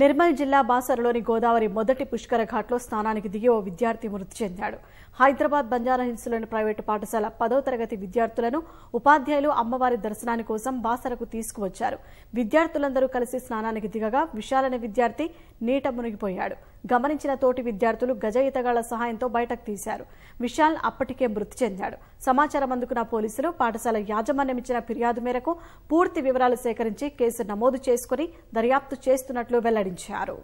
నిర్మల్ జిల్లా బాసరలోని గోదావరి మొదటి పుష్కర ఘాట్లో స్నానానికి దిగి ఓ విద్యార్థి మృతి చెందాడు హైదరాబాద్ బంజారాహిల్స్లోని ప్రైవేటు పాఠశాల పదో తరగతి విద్యార్థులను ఉపాధ్యాయులు అమ్మవారి దర్శనాని కోసం బాసరకు తీసుకువచ్చారు విద్యార్థులందరూ కలిసి స్నానానికి దిగగా విశాలని విద్యార్థి నీట మునిగిపోయాడు గమనించిన తోటి విద్యార్థులు గజ ఈతగాళ్ల సహాయంతో బయటకు తీశారు విశాల్ అప్పటికే మృతి చెందాడు సమాచారం అందుకున్న పోలీసులు పాఠశాల యాజమాన్యం ఇచ్చిన ఫిర్యాదు మేరకు పూర్తి వివరాలు సేకరించి కేసు నమోదు చేసుకుని దర్యాప్తు చేస్తున్నట్లు వెల్లడించారు